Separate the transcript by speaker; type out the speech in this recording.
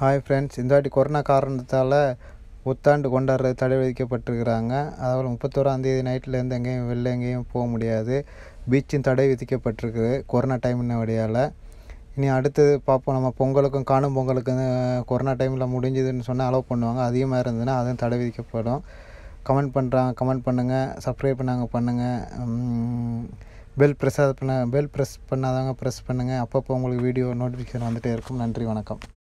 Speaker 1: hi friends இந்த வாட்டி corona காரணத்தால் புத்தாண்டு கொண்டாடுறது தடை விதிக்கப்பட்டிருக்கிறாங்க அதாவது முப்பத்தோராந்தேதி நைட்லேருந்து எங்கேயும் வெளில எங்கேயும் போக முடியாது பீச்சும் தடை விதிக்கப்பட்டிருக்குது கொரோனா டைம்னு வழியால் இனி அடுத்தது பார்ப்போம் நம்ம பொங்கலுக்கும் காணும் பொங்கலுக்கும் கொரோனா டைமில் முடிஞ்சதுன்னு சொன்னால் அலோவ் பண்ணுவாங்க அதிகமாக இருந்ததுன்னா அதுவும் தடை விதிக்கப்படும் கமெண்ட் பண்ணுறாங்க கமெண்ட் பண்ணுங்கள் சப்ஸ்கிரைப் பண்ணாங்க பண்ணுங்கள் பெல் ப்ரெஸ் பண்ண பெல் ப்ரெஸ் பண்ணாதவங்க ப்ரெஸ் பண்ணுங்கள் அப்பப்போ உங்களுக்கு வீடியோ நோட்டிஃபிகேஷன் வந்துகிட்டே இருக்கும் நன்றி வணக்கம்